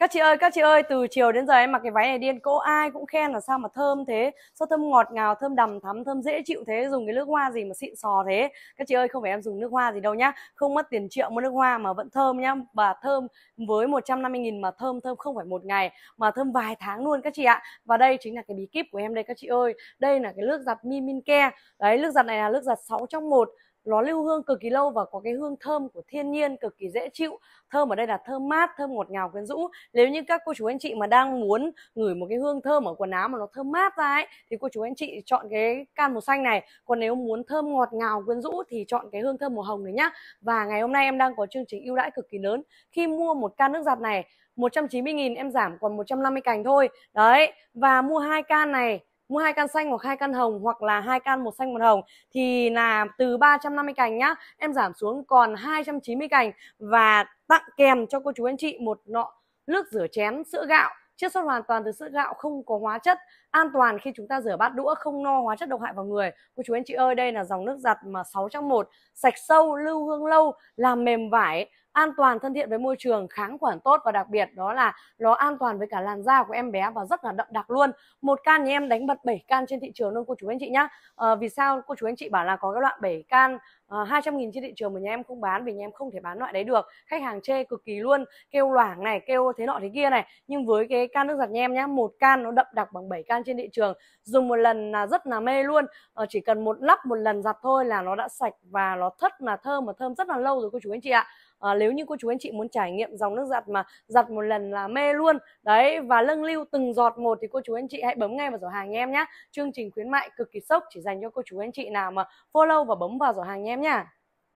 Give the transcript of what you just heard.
các chị ơi các chị ơi từ chiều đến giờ em mặc cái váy này điên cô ai cũng khen là sao mà thơm thế sao thơm ngọt ngào thơm đầm thắm thơm dễ chịu thế dùng cái nước hoa gì mà xịn sò thế các chị ơi không phải em dùng nước hoa gì đâu nhá không mất tiền triệu mua nước hoa mà vẫn thơm nhá và thơm với 150 000 mà thơm thơm không phải một ngày mà thơm vài tháng luôn các chị ạ và đây chính là cái bí kíp của em đây các chị ơi đây là cái nước giặt Mimin Care đấy nước giặt này là nước giặt 6 trong một nó lưu hương cực kỳ lâu và có cái hương thơm của thiên nhiên cực kỳ dễ chịu thơm ở đây là thơm mát thơm ngọt ngào quyến rũ nếu như các cô chú anh chị mà đang muốn ngửi một cái hương thơm ở quần áo mà nó thơm mát ra ấy thì cô chú anh chị chọn cái can màu xanh này còn nếu muốn thơm ngọt ngào quyến rũ thì chọn cái hương thơm màu hồng này nhá và ngày hôm nay em đang có chương trình ưu đãi cực kỳ lớn khi mua một can nước giặt này 190.000 em giảm còn 150 cành thôi đấy và mua hai can này mua hai can xanh hoặc hai can hồng hoặc là hai can một xanh một hồng thì là từ 350 cành nhá em giảm xuống còn 290 cành và tặng kèm cho cô chú anh chị một nọ nước rửa chén sữa gạo chiết xuất hoàn toàn từ sữa gạo không có hóa chất an toàn khi chúng ta rửa bát đũa không no hóa chất độc hại vào người cô chú anh chị ơi đây là dòng nước giặt mà trong một sạch sâu lưu hương lâu làm mềm vải an toàn thân thiện với môi trường kháng khuẩn tốt và đặc biệt đó là nó an toàn với cả làn da của em bé và rất là đậm đặc luôn một can nhà em đánh bật 7 can trên thị trường luôn cô chú anh chị nhá à, vì sao cô chú anh chị bảo là có cái loại 7 can ờ, hai trăm nghìn trên thị trường mà nhà em không bán vì nhà em không thể bán loại đấy được khách hàng chê cực kỳ luôn kêu loảng này kêu thế nọ thế kia này nhưng với cái can nước giặt nhà em nhá một can nó đậm đặc bằng 7 can trên thị trường dùng một lần là rất là mê luôn uh, chỉ cần một lắp một lần giặt thôi là nó đã sạch và nó thất là thơm mà thơm rất là lâu rồi cô chú anh chị ạ à, nếu như cô chú anh chị muốn trải nghiệm dòng nước giặt mà giặt một lần là mê luôn đấy và lâng lưu từng giọt một thì cô chú anh chị hãy bấm ngay vào giỏ hàng em nhé chương trình khuyến mại cực kỳ sốc chỉ dành cho cô chú anh chị nào mà follow và bấm vào giỏ hàng em nha